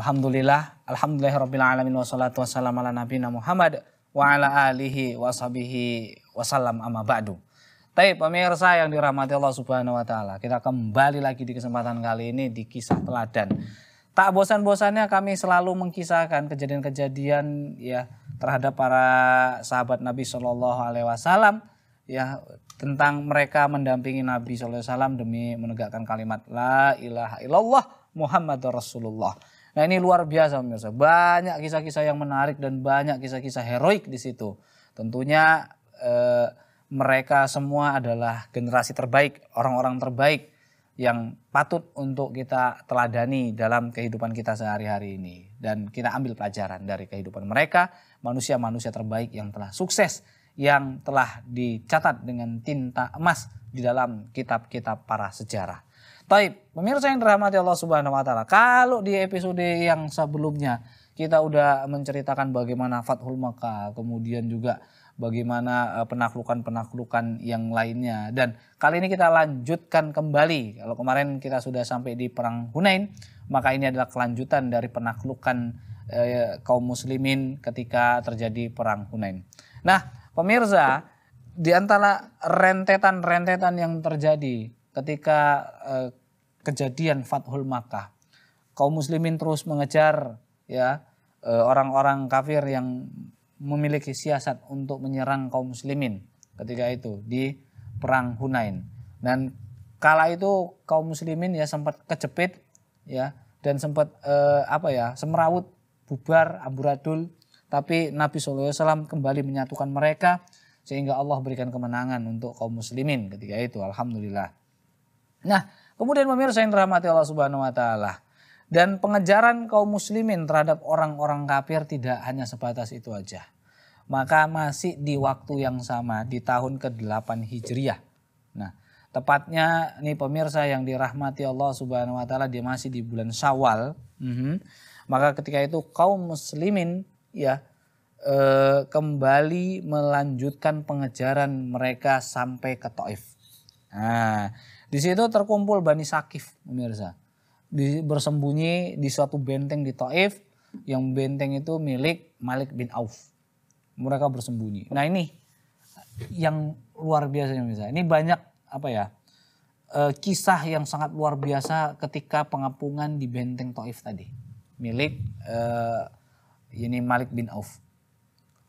Alhamdulillah, Alhamdulillah rabbil alamin wassalatu wassalamu ala nabiyina Muhammad wa ala alihi washabihi wasallam amma ba'du. Tapi pemirsa yang dirahmati Allah Subhanahu wa taala, kita kembali lagi di kesempatan kali ini di kisah teladan. Tak bosan-bosannya kami selalu mengkisahkan kejadian-kejadian ya terhadap para sahabat Nabi Shallallahu alaihi wasallam ya tentang mereka mendampingi Nabi Shallallahu alaihi wasallam demi menegakkan kalimat la ilaha illallah Muhammad Rasulullah. Nah ini luar biasa pemirsa. Banyak kisah-kisah yang menarik dan banyak kisah-kisah heroik di situ. Tentunya eh, mereka semua adalah generasi terbaik, orang-orang terbaik yang patut untuk kita teladani dalam kehidupan kita sehari-hari ini. Dan kita ambil pelajaran dari kehidupan mereka, manusia-manusia terbaik yang telah sukses, yang telah dicatat dengan tinta emas di dalam kitab-kitab para sejarah. Taib, pemirsa yang dirahmati Allah Subhanahu wa taala. Kalau di episode yang sebelumnya kita udah menceritakan bagaimana Fathul Makkah, kemudian juga bagaimana eh, penaklukan-penaklukan yang lainnya. Dan kali ini kita lanjutkan kembali. Kalau kemarin kita sudah sampai di perang Hunain, maka ini adalah kelanjutan dari penaklukan eh, kaum muslimin ketika terjadi perang Hunain. Nah, pemirsa, di antara rentetan-rentetan yang terjadi ketika eh, kejadian Fathul Makkah, kaum muslimin terus mengejar ya eh, orang-orang kafir yang memiliki siasat untuk menyerang kaum muslimin ketika itu di perang Hunain. Dan kala itu kaum muslimin ya sempat kejepit ya dan sempat eh, apa ya semerawut bubar amburadul tapi Nabi Sallallahu Alaihi Wasallam kembali menyatukan mereka sehingga Allah berikan kemenangan untuk kaum muslimin ketika itu alhamdulillah. Nah, kemudian pemirsa yang dirahmati Allah Subhanahu wa taala. Dan pengejaran kaum muslimin terhadap orang-orang kafir tidak hanya sebatas itu aja. Maka masih di waktu yang sama di tahun ke-8 Hijriah. Nah, tepatnya nih pemirsa yang dirahmati Allah Subhanahu wa taala dia masih di bulan Syawal. Mm -hmm. Maka ketika itu kaum muslimin ya e, kembali melanjutkan pengejaran mereka sampai ke Taif. Nah, di situ terkumpul Bani Sakif pemirsa di, bersembunyi di suatu benteng di Taif yang benteng itu milik Malik bin Auf. Mereka bersembunyi. Nah ini yang luar biasa misalnya. Ini banyak apa ya e, kisah yang sangat luar biasa ketika pengapungan di benteng Taif tadi milik e, ini Malik bin Auf.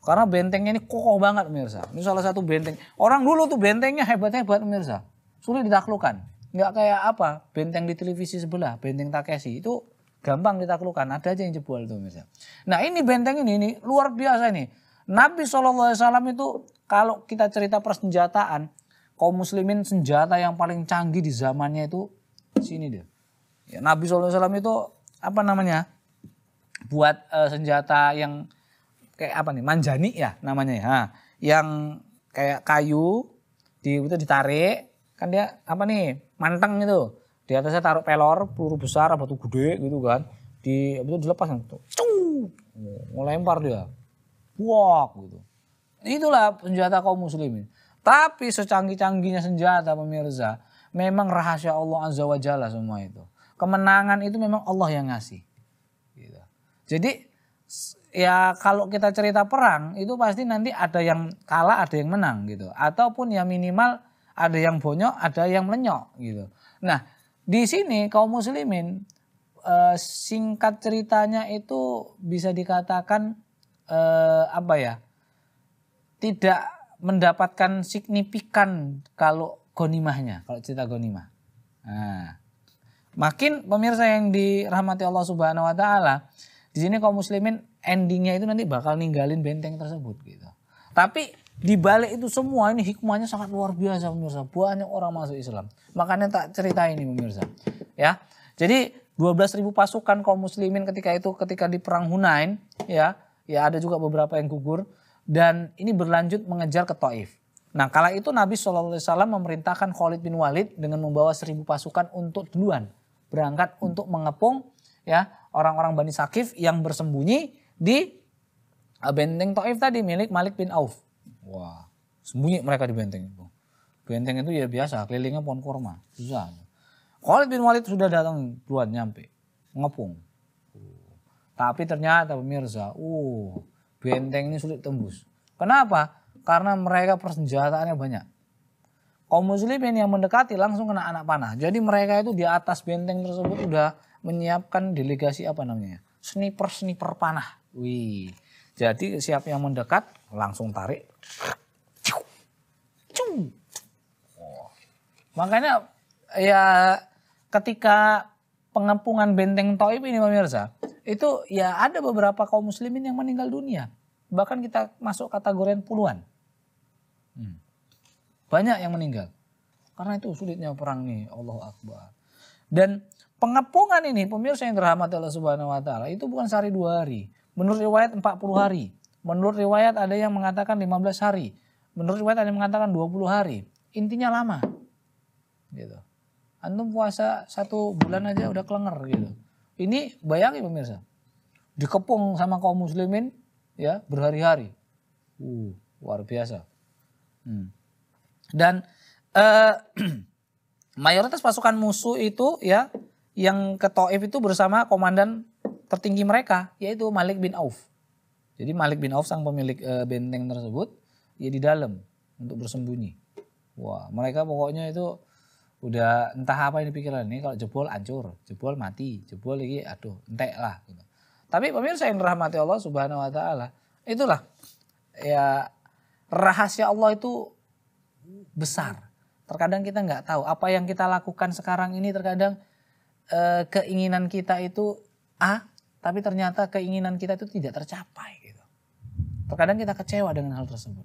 Karena bentengnya ini kokoh banget pemirsa. Ini salah satu benteng. Orang dulu tuh bentengnya hebat-hebat pemirsa. Sulit ditaklukkan nggak kayak apa benteng di televisi sebelah benteng Takeshi itu gampang ditaklukkan ada aja yang jebol tuh misal nah ini benteng ini ini luar biasa ini Nabi saw itu kalau kita cerita persenjataan kaum muslimin senjata yang paling canggih di zamannya itu sini deh ya, Nabi saw itu apa namanya buat uh, senjata yang kayak apa nih manjani ya namanya ya yang kayak kayu di itu ditarik kan dia apa nih manteng itu. Di atasnya taruh pelor, peluru besar, batu gede gitu kan. Di itu dilepas kan. mulai lempar dia. Wok gitu. Itulah senjata kaum muslimin. Tapi secanggih-canggihnya senjata pemirsa, memang rahasia Allah Azza wajalla semua itu. Kemenangan itu memang Allah yang ngasih. Gitu. Jadi ya kalau kita cerita perang itu pasti nanti ada yang kalah, ada yang menang gitu. Ataupun ya minimal ada yang bonyok, ada yang lenyok gitu. Nah, di sini kaum muslimin eh, singkat ceritanya itu bisa dikatakan eh, apa ya? Tidak mendapatkan signifikan kalau gonimahnya, kalau cerita gonimah. Nah, makin pemirsa yang dirahmati Allah Subhanahu wa taala, di sini kaum muslimin endingnya itu nanti bakal ninggalin benteng tersebut gitu. Tapi di balik itu semua ini hikmahnya sangat luar biasa pemirsa. Banyak orang masuk Islam. Makanya tak cerita ini pemirsa. Ya. Jadi 12.000 pasukan kaum muslimin ketika itu ketika di perang Hunain ya, ya ada juga beberapa yang gugur dan ini berlanjut mengejar ke Taif. Nah, kala itu Nabi Shallallahu alaihi wasallam memerintahkan Khalid bin Walid dengan membawa 1.000 pasukan untuk duluan berangkat untuk mengepung ya orang-orang Bani Sakif yang bersembunyi di eh, benteng Taif tadi milik Malik bin Auf Wah, sembunyi mereka di benteng itu. Benteng itu ya biasa, kelilingnya pohon kurma. Susah. Khalid bin Walid sudah datang duluan nyampe. Ngepung. Tapi ternyata pemirsa, uh, benteng ini sulit tembus. Kenapa? Karena mereka persenjataannya banyak. Kaum muslimin yang mendekati langsung kena anak panah. Jadi mereka itu di atas benteng tersebut sudah menyiapkan delegasi apa namanya? Sniper-sniper panah. Wih. Jadi siapa yang mendekat langsung tarik Makanya ya ketika pengepungan benteng Taib ini pemirsa, itu ya ada beberapa kaum muslimin yang meninggal dunia. Bahkan kita masuk kategori puluhan. Hmm. Banyak yang meninggal. Karena itu sulitnya perang nih, Allah Akbar. Dan pengepungan ini pemirsa yang dirahmati Allah Subhanahu wa taala itu bukan sehari dua hari. Menurut riwayat 40 hari. Menurut riwayat ada yang mengatakan 15 hari. Menurut riwayat ada yang mengatakan 20 hari. Intinya lama. Gitu. Antum puasa satu bulan aja udah kelenger gitu. Ini bayangin pemirsa. Dikepung sama kaum muslimin ya berhari-hari. Uh, luar biasa. Hmm. Dan uh, mayoritas pasukan musuh itu ya yang ke Taif itu bersama komandan tertinggi mereka yaitu Malik bin Auf. Jadi Malik bin Auf sang pemilik e, benteng tersebut ya di dalam untuk bersembunyi. Wah, mereka pokoknya itu udah entah apa yang pikiran ini kalau jebol hancur, jebol mati, jebol lagi aduh entek lah gitu. Tapi pemirsa yang dirahmati Allah Subhanahu wa taala, itulah ya rahasia Allah itu besar. Terkadang kita nggak tahu apa yang kita lakukan sekarang ini terkadang e, keinginan kita itu A, tapi ternyata keinginan kita itu tidak tercapai. Terkadang kita kecewa dengan hal tersebut.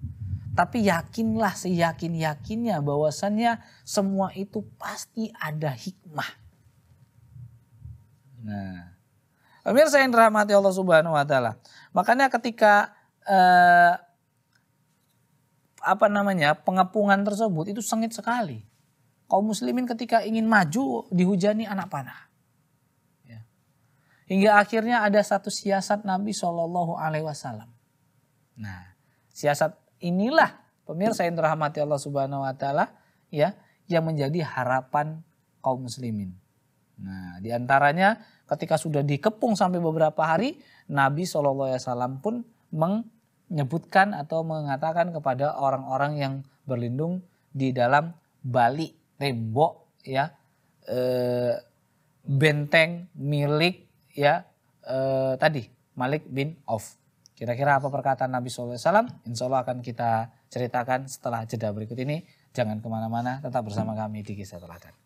Tapi yakinlah seyakin-yakinnya bahwasannya semua itu pasti ada hikmah. Nah, pemirsa yang dirahmati Allah Subhanahu wa taala. Makanya ketika eh, apa namanya? pengepungan tersebut itu sengit sekali. Kaum muslimin ketika ingin maju dihujani anak panah. Ya. Hingga akhirnya ada satu siasat Nabi Shallallahu alaihi wasallam Nah, siasat inilah pemirsa yang dirahmati Allah Subhanahu wa taala ya yang menjadi harapan kaum muslimin. Nah, di antaranya ketika sudah dikepung sampai beberapa hari, Nabi Shallallahu Alaihi Wasallam pun menyebutkan atau mengatakan kepada orang-orang yang berlindung di dalam balik tembok ya e, benteng milik ya e, tadi Malik bin Auf. Kira-kira apa perkataan Nabi SAW? Insya Allah akan kita ceritakan setelah jeda berikut ini. Jangan kemana-mana, tetap bersama kami di Kisah Teladan.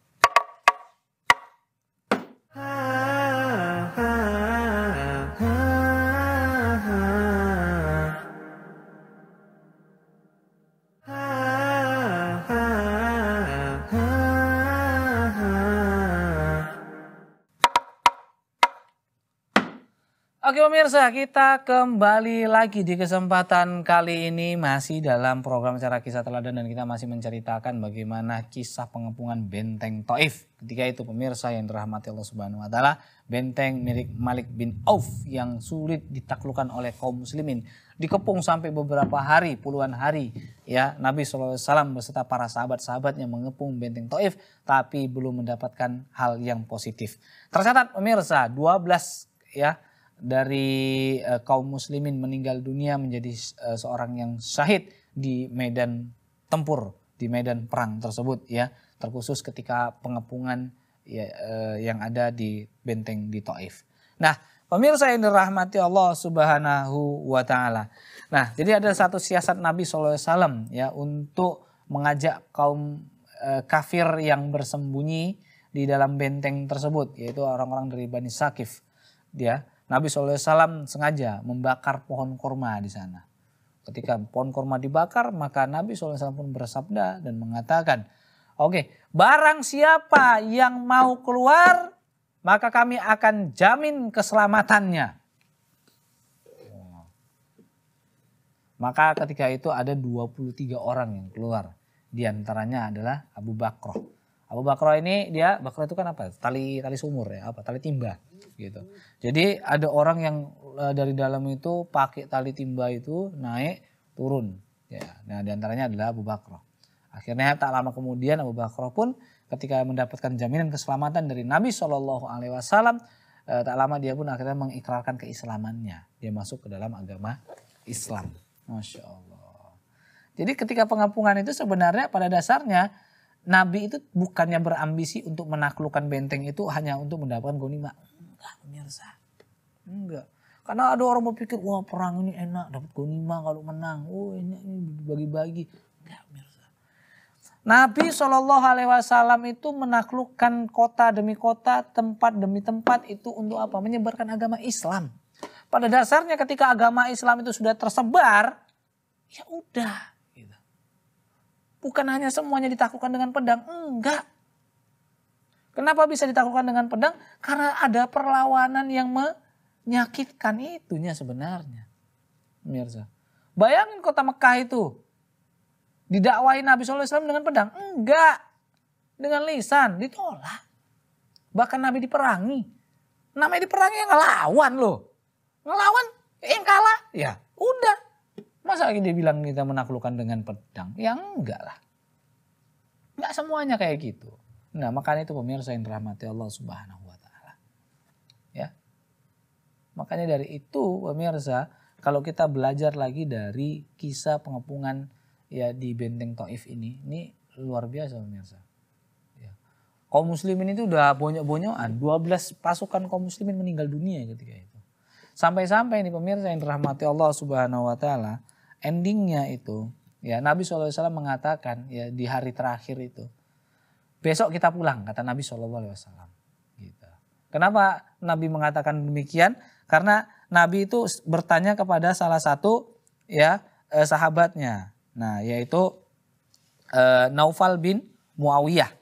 Oke pemirsa, kita kembali lagi di kesempatan kali ini masih dalam program Cara kisah teladan dan kita masih menceritakan bagaimana kisah pengepungan Benteng Taif. Ketika itu pemirsa yang dirahmati Allah Subhanahu wa taala, benteng milik Malik bin Auf yang sulit ditaklukkan oleh kaum muslimin dikepung sampai beberapa hari, puluhan hari ya. Nabi SAW beserta para sahabat-sahabatnya mengepung benteng Taif tapi belum mendapatkan hal yang positif. Tercatat pemirsa 12 ya dari uh, kaum muslimin meninggal dunia menjadi uh, seorang yang syahid di medan tempur, di medan perang tersebut ya, terkhusus ketika pengepungan ya, uh, yang ada di benteng di Taif. Nah, pemirsa yang dirahmati Allah Subhanahu wa taala. Nah, jadi ada satu siasat Nabi SAW ya untuk mengajak kaum uh, kafir yang bersembunyi di dalam benteng tersebut yaitu orang-orang dari Bani Sakif. Dia ya. Nabi SAW sengaja membakar pohon kurma di sana. Ketika pohon kurma dibakar, maka Nabi SAW pun bersabda dan mengatakan, Oke, barang siapa yang mau keluar, maka kami akan jamin keselamatannya. Maka ketika itu ada 23 orang yang keluar. Di antaranya adalah Abu Bakroh. Abu Bakroh ini dia, Bakroh itu kan apa? Tali tali sumur ya, apa? Tali timba gitu. Jadi ada orang yang eh, dari dalam itu pakai tali timba itu naik turun. Ya, nah diantaranya adalah Abu Bakro. Akhirnya tak lama kemudian Abu Bakro pun ketika mendapatkan jaminan keselamatan dari Nabi Shallallahu Alaihi Wasallam, eh, tak lama dia pun akhirnya mengikrarkan keislamannya. Dia masuk ke dalam agama Islam. Masya Allah. Jadi ketika pengapungan itu sebenarnya pada dasarnya Nabi itu bukannya berambisi untuk menaklukkan benteng itu hanya untuk mendapatkan gonima. Enggak pemirsa. Enggak. Karena ada orang berpikir, wah perang ini enak, dapat gonima kalau menang. Oh enak ini bagi-bagi. Enggak pemirsa. Nabi Shallallahu Alaihi Wasallam itu menaklukkan kota demi kota, tempat demi tempat itu untuk apa? Menyebarkan agama Islam. Pada dasarnya ketika agama Islam itu sudah tersebar, ya udah. Gitu. Bukan hanya semuanya ditaklukkan dengan pedang, enggak. Kenapa bisa ditaklukkan dengan pedang? Karena ada perlawanan yang menyakitkan itunya sebenarnya. Mirza. Bayangin kota Mekah itu. didakwain Nabi SAW dengan pedang? Enggak. Dengan lisan. Ditolak. Bahkan Nabi diperangi. Namanya diperangi yang ngelawan loh. Ngelawan eh, yang kalah. Ya udah. Masa dia bilang kita menaklukkan dengan pedang? Ya enggak lah. Enggak semuanya kayak gitu. Nah, makanya itu pemirsa yang dirahmati Allah Subhanahu wa taala. Ya. Makanya dari itu pemirsa, kalau kita belajar lagi dari kisah pengepungan ya di Benteng Taif ini, ini luar biasa pemirsa. Ya. Kaum muslimin itu udah bonyok-bonyokan, 12 pasukan kaum muslimin meninggal dunia ketika itu. Sampai-sampai ini pemirsa yang dirahmati Allah Subhanahu wa taala, endingnya itu ya Nabi SAW mengatakan ya di hari terakhir itu besok kita pulang kata Nabi Shallallahu Alaihi Wasallam. Gitu. Kenapa Nabi mengatakan demikian? Karena Nabi itu bertanya kepada salah satu ya eh, sahabatnya. Nah, yaitu eh, Naufal bin Muawiyah.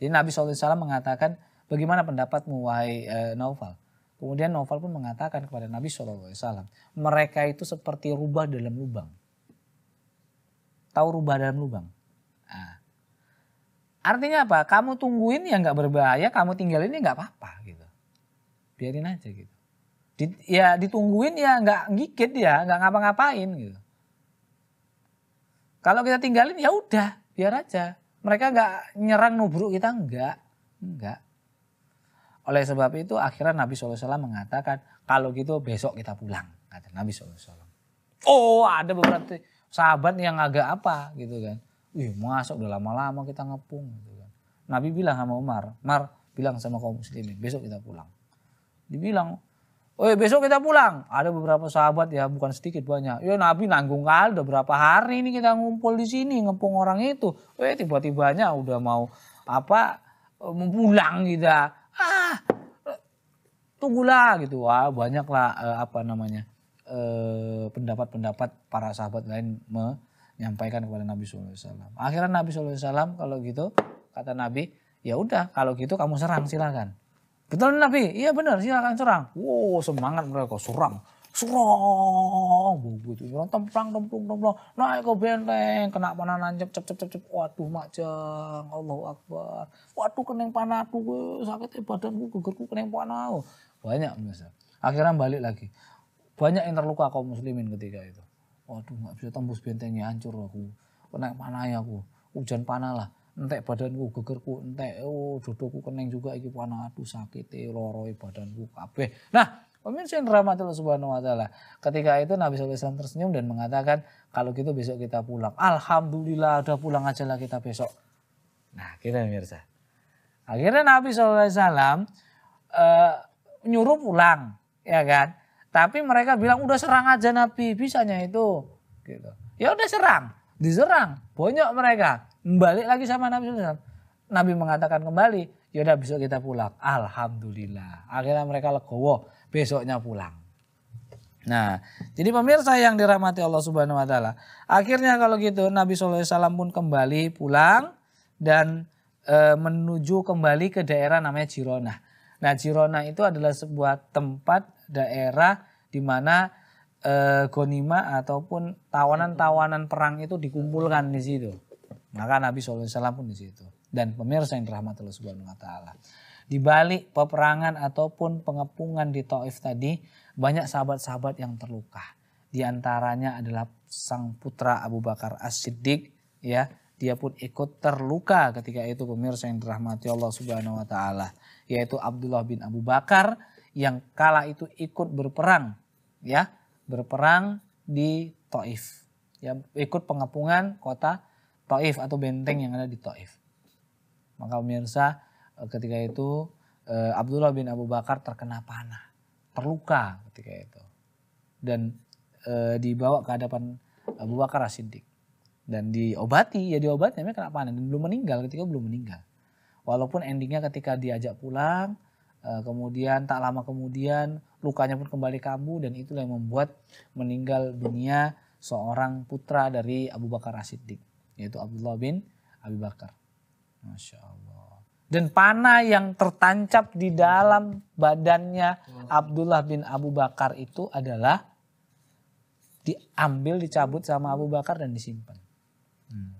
Jadi Nabi Wasallam mengatakan, bagaimana pendapatmu wahai eh, Naufal? Kemudian Naufal pun mengatakan kepada Nabi Shallallahu Alaihi Wasallam, mereka itu seperti rubah dalam lubang. Tahu rubah dalam lubang? Artinya apa? Kamu tungguin ya nggak berbahaya, kamu tinggalin ya nggak apa-apa gitu. Biarin aja gitu. Di, ya ditungguin ya nggak gigit ya, nggak ngapa-ngapain gitu. Kalau kita tinggalin ya udah, biar aja. Mereka nggak nyerang nubruk kita nggak, nggak. Oleh sebab itu akhirnya Nabi SAW mengatakan kalau gitu besok kita pulang kata Nabi SAW. Oh ada beberapa sahabat yang agak apa gitu kan. Ih, masuk udah lama-lama kita ngepung gitu kan. Nabi bilang sama Umar, "Mar, bilang sama kaum muslimin, besok kita pulang." Dibilang, oh besok kita pulang." Ada beberapa sahabat ya, bukan sedikit banyak. Ya Nabi nanggung kali udah berapa hari ini kita ngumpul di sini ngepung orang itu. Eh, tiba-tibanya tiba udah mau apa mau pulang kita. Ah, tunggulah gitu wah banyaklah eh, apa namanya eh, pendapat-pendapat para sahabat lain me, nyampaikan kepada Nabi SAW. Akhirnya Nabi SAW kalau gitu kata Nabi, ya udah kalau gitu kamu serang silakan. Betul Nabi, iya benar silakan serang. Wow semangat mereka serang, serang, begitu serang tempang tempung tempung. naik ke benteng, kena panah nancep cep cep cep cep. Waduh macam Allahu Akbar. Waduh kena panah tuh, sakit ya badanku gegerku kena panah. Banyak misalnya. Akhirnya balik lagi. Banyak yang terluka kaum muslimin ketika itu waduh nggak bisa tembus bentengnya hancur aku kena panah ya aku hujan panah lah entek badanku gegerku entek oh jodohku keneng juga iki panah aduh sakit eh loroi badanku kabeh nah pemirsa yang Allah subhanahu wa taala ketika itu Nabi SAW tersenyum dan mengatakan kalau gitu besok kita pulang alhamdulillah udah pulang aja lah kita besok nah kita pemirsa akhirnya Nabi SAW uh, eh, nyuruh pulang ya kan tapi mereka bilang udah serang aja Nabi, bisanya itu. Gitu. Ya udah serang, diserang, bonyok mereka. Balik lagi sama Nabi SAW. Nabi mengatakan kembali, ya udah besok kita pulang. Alhamdulillah. Akhirnya mereka legowo, besoknya pulang. Nah, jadi pemirsa yang dirahmati Allah Subhanahu wa taala. Akhirnya kalau gitu Nabi SAW alaihi wasallam pun kembali pulang dan e, menuju kembali ke daerah namanya Jironah. Nah, Girona itu adalah sebuah tempat daerah di mana eh, gonima ataupun tawanan-tawanan perang itu dikumpulkan di situ. Maka Nabi SAW pun di situ. Dan pemirsa yang dirahmati Allah Subhanahu wa taala. Di balik peperangan ataupun pengepungan di Taif tadi, banyak sahabat-sahabat yang terluka. Di antaranya adalah sang putra Abu Bakar As-Siddiq ya, dia pun ikut terluka ketika itu pemirsa yang dirahmati Allah Subhanahu wa taala yaitu Abdullah bin Abu Bakar yang kala itu ikut berperang ya berperang di Taif ya ikut pengepungan kota Taif atau benteng yang ada di Taif maka pemirsa eh, ketika itu eh, Abdullah bin Abu Bakar terkena panah terluka ketika itu dan e, dibawa ke hadapan Abu Bakar Siddiq dan diobati ya diobati memang kena panah dan belum meninggal ketika belum meninggal Walaupun endingnya ketika diajak pulang, eh, kemudian tak lama kemudian lukanya pun kembali kambuh dan itulah yang membuat meninggal dunia seorang putra dari Abu Bakar as yaitu Abdullah bin Abu Bakar. Masya Allah. Dan panah yang tertancap di dalam badannya Abdullah bin Abu Bakar itu adalah diambil, dicabut sama Abu Bakar dan disimpan. Hmm.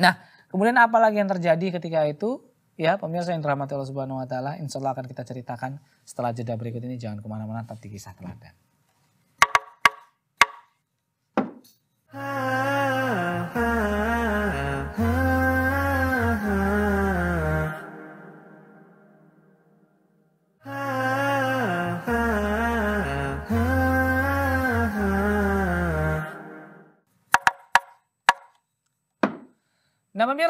Nah, Kemudian apa lagi yang terjadi ketika itu? Ya, pemirsa yang dirahmati Allah Subhanahu wa taala, Allah akan kita ceritakan setelah jeda berikut ini. Jangan kemana mana tetap di kisah teladan.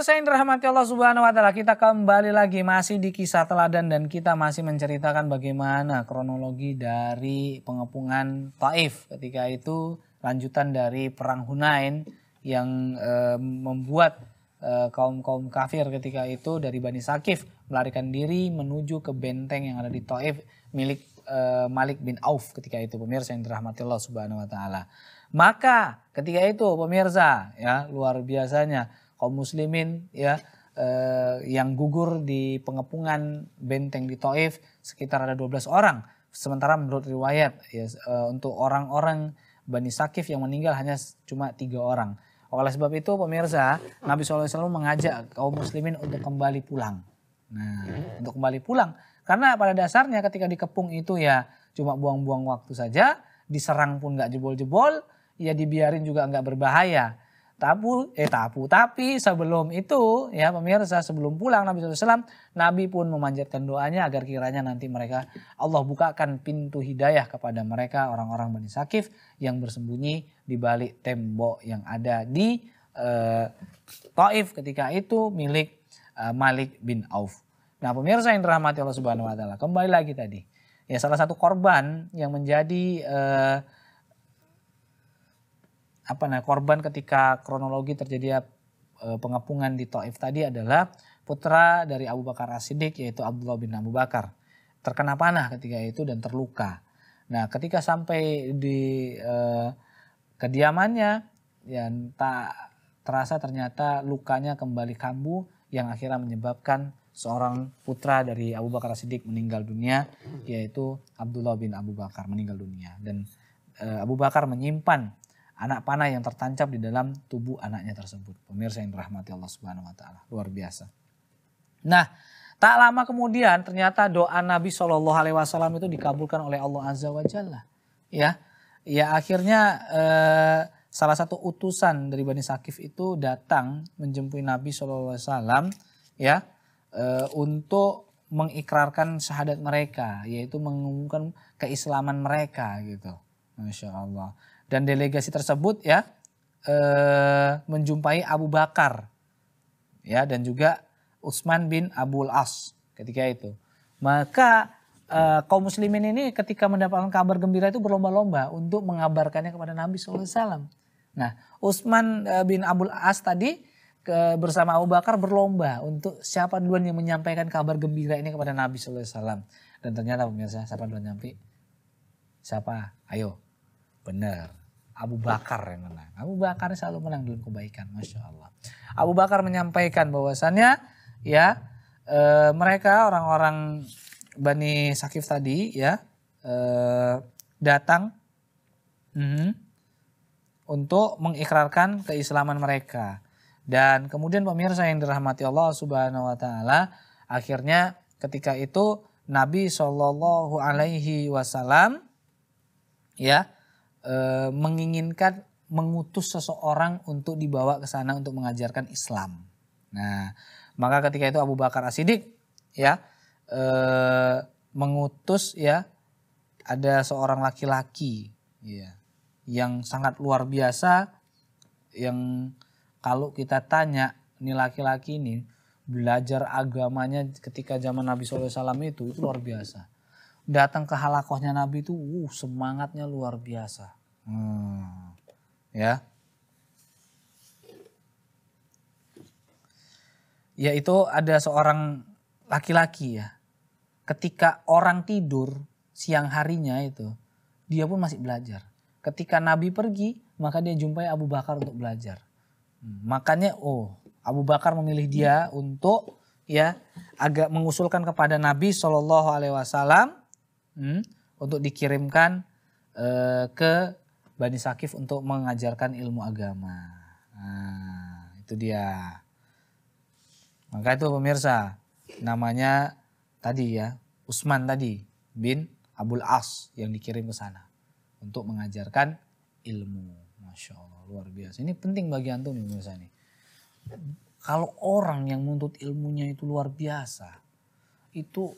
Pemirsa yang dirahmati Allah Subhanahu wa taala, kita kembali lagi masih di kisah teladan dan kita masih menceritakan bagaimana kronologi dari pengepungan Taif. Ketika itu lanjutan dari perang Hunain yang e, membuat eh, kaum-kaum e, kafir ketika itu dari Bani Sakif melarikan diri menuju ke benteng yang ada di Taif milik e, Malik bin Auf ketika itu pemirsa yang dirahmati Allah Subhanahu wa taala. Maka ketika itu pemirsa ya luar biasanya kaum muslimin ya eh, yang gugur di pengepungan benteng di Taif sekitar ada 12 orang. Sementara menurut riwayat ya, eh, untuk orang-orang Bani Sakif yang meninggal hanya cuma tiga orang. Oleh sebab itu pemirsa, Nabi SAW mengajak kaum muslimin untuk kembali pulang. Nah, untuk kembali pulang. Karena pada dasarnya ketika dikepung itu ya cuma buang-buang waktu saja, diserang pun nggak jebol-jebol, ya dibiarin juga nggak berbahaya. Tapi eh tapu tapi sebelum itu ya pemirsa sebelum pulang Nabi SAW Nabi pun memanjatkan doanya agar kiranya nanti mereka Allah bukakan pintu hidayah kepada mereka orang-orang Bani Sakif yang bersembunyi di balik tembok yang ada di eh, Taif ketika itu milik eh, Malik bin Auf. Nah pemirsa yang dirahmati Allah Subhanahu Wa Taala kembali lagi tadi ya salah satu korban yang menjadi eh, apa nah korban ketika kronologi terjadi eh, pengepungan di Taif tadi adalah putra dari Abu Bakar As-Siddiq yaitu Abdullah bin Abu Bakar terkena panah ketika itu dan terluka. Nah, ketika sampai di eh, kediamannya yang tak terasa ternyata lukanya kembali kambuh yang akhirnya menyebabkan seorang putra dari Abu Bakar Siddiq meninggal dunia yaitu Abdullah bin Abu Bakar meninggal dunia dan eh, Abu Bakar menyimpan anak panah yang tertancap di dalam tubuh anaknya tersebut. Pemirsa yang dirahmati Allah Subhanahu wa taala, luar biasa. Nah, tak lama kemudian ternyata doa Nabi Shallallahu alaihi wasallam itu dikabulkan oleh Allah Azza wa Jalla. Ya. Ya akhirnya eh, salah satu utusan dari Bani Sakif itu datang menjemput Nabi Shallallahu alaihi wasallam ya eh, untuk mengikrarkan syahadat mereka yaitu mengumumkan keislaman mereka gitu. Masya Allah. Dan delegasi tersebut ya eh, menjumpai Abu Bakar ya dan juga Utsman bin Abdul As ketika itu. Maka eh, kaum muslimin ini ketika mendapatkan kabar gembira itu berlomba-lomba untuk mengabarkannya kepada Nabi SAW. Nah, Utsman eh, bin Abdul As tadi ke, bersama Abu Bakar berlomba untuk siapa duluan yang menyampaikan kabar gembira ini kepada Nabi SAW. Dan ternyata pemirsa siapa duluan nyampe? Siapa? Ayo. Benar. Abu Bakar yang menang. Abu Bakar selalu menang dalam kebaikan, masya Allah. Abu Bakar menyampaikan bahwasannya ya e, mereka orang-orang Bani Sakif tadi ya e, datang mm, untuk mengikrarkan keislaman mereka. Dan kemudian pemirsa yang dirahmati Allah Subhanahu wa taala, akhirnya ketika itu Nabi Shallallahu alaihi wasallam ya Eh, menginginkan mengutus seseorang untuk dibawa ke sana untuk mengajarkan Islam. Nah, maka ketika itu Abu Bakar As-Siddiq ya e, mengutus ya ada seorang laki-laki ya yang sangat luar biasa yang kalau kita tanya ini laki-laki ini belajar agamanya ketika zaman Nabi SAW itu itu luar biasa datang ke halakohnya Nabi itu uh, semangatnya luar biasa. Hmm. Ya. Yaitu ada seorang laki-laki ya. Ketika orang tidur siang harinya itu, dia pun masih belajar. Ketika Nabi pergi, maka dia jumpai Abu Bakar untuk belajar. Hmm, makanya oh, Abu Bakar memilih dia untuk ya agak mengusulkan kepada Nabi Shallallahu alaihi wasallam hmm, untuk dikirimkan uh, ke Bani Sakif untuk mengajarkan ilmu agama. Nah, itu dia. Maka itu pemirsa, namanya tadi ya, Usman tadi bin Abul As yang dikirim ke sana untuk mengajarkan ilmu. Masya Allah, luar biasa. Ini penting bagi antum nih pemirsa nih. Kalau orang yang menuntut ilmunya itu luar biasa, itu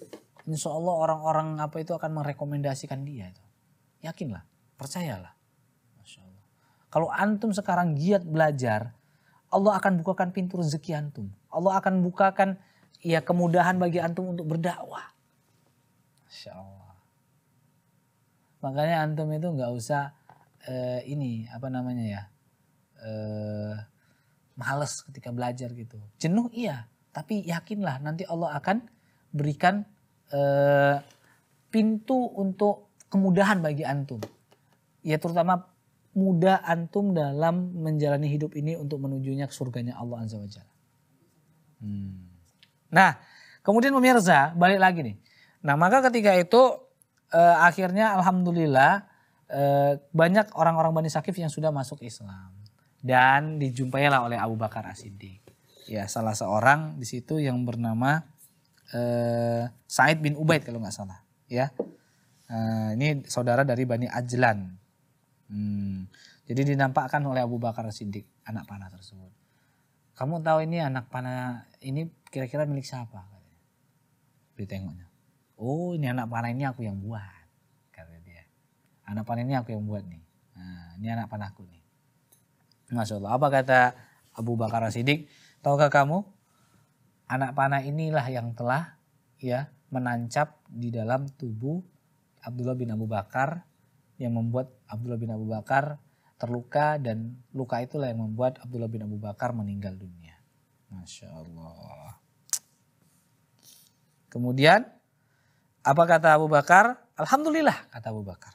insya Allah orang-orang apa itu akan merekomendasikan dia itu. Yakinlah, percayalah. Masya Allah. Kalau antum sekarang giat belajar, Allah akan bukakan pintu rezeki antum. Allah akan bukakan ya kemudahan bagi antum untuk berdakwah. Masya Allah. Makanya antum itu nggak usah uh, ini apa namanya ya eh, males ketika belajar gitu. Jenuh iya, tapi yakinlah nanti Allah akan berikan eh, pintu untuk kemudahan bagi antum. Ya terutama mudah antum dalam menjalani hidup ini untuk menujunya ke surganya Allah Azza wa Jalla. Hmm. Nah, kemudian pemirsa balik lagi nih. Nah, maka ketika itu eh, akhirnya alhamdulillah eh, banyak orang-orang Bani Sakif yang sudah masuk Islam dan dijumpailah oleh Abu Bakar As-Siddiq. Ya, salah seorang di situ yang bernama eh, Said bin Ubaid kalau nggak salah ya. Eh, ini saudara dari Bani Ajlan. Hmm. Jadi dinampakkan oleh Abu Bakar Siddiq anak panah tersebut. Kamu tahu ini anak panah ini kira-kira milik siapa? Ditengoknya. Oh ini anak panah ini aku yang buat. Kata dia. Anak panah ini aku yang buat nih. Nah, ini anak panahku nih. Masya Allah. Apa kata Abu Bakar Siddiq? Tahukah kamu anak panah inilah yang telah ya menancap di dalam tubuh Abdullah bin Abu Bakar yang membuat Abdullah bin Abu Bakar terluka dan luka itulah yang membuat Abdullah bin Abu Bakar meninggal dunia. Masya Allah. Kemudian apa kata Abu Bakar? Alhamdulillah kata Abu Bakar.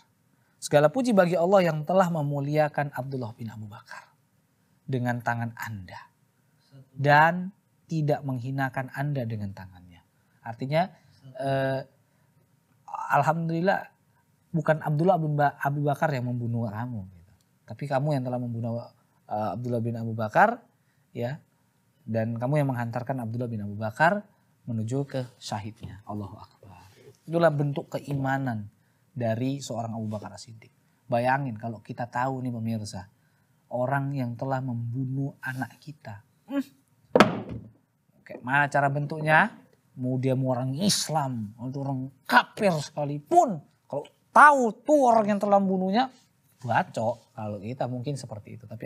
Segala puji bagi Allah yang telah memuliakan Abdullah bin Abu Bakar dengan tangan Anda dan tidak menghinakan Anda dengan tangannya. Artinya eh, alhamdulillah bukan Abdullah bin Abu Bakar yang membunuh kamu gitu. Tapi kamu yang telah membunuh uh, Abdullah bin Abu Bakar ya dan kamu yang menghantarkan Abdullah bin Abu Bakar menuju ke syahidnya. Allahu Akbar. Itulah bentuk keimanan dari seorang Abu Bakar Siddiq. Bayangin kalau kita tahu nih pemirsa, orang yang telah membunuh anak kita. Hmm Kayak mana cara bentuknya? Mau dia mau orang Islam, atau orang kafir sekalipun. Kalau tahu tuh orang yang telah membunuhnya, bacok. Kalau kita mungkin seperti itu. Tapi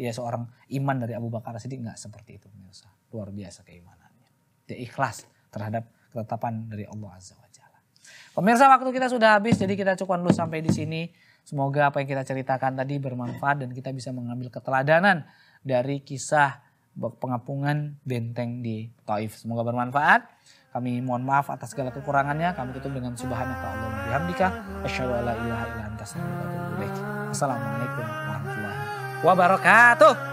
ya seorang iman dari Abu Bakar Siddiq nggak seperti itu pemirsa. Luar biasa keimanannya. Dia ikhlas terhadap ketetapan dari Allah Azza wa Jalla. Pemirsa waktu kita sudah habis jadi kita cukup dulu sampai di sini. Semoga apa yang kita ceritakan tadi bermanfaat dan kita bisa mengambil keteladanan dari kisah pengapungan benteng di Taif. Semoga bermanfaat. Kami mohon maaf atas segala kekurangannya. Kami tutup dengan subhanaka Allahumma bihamdika Assalamualaikum warahmatullahi wabarakatuh.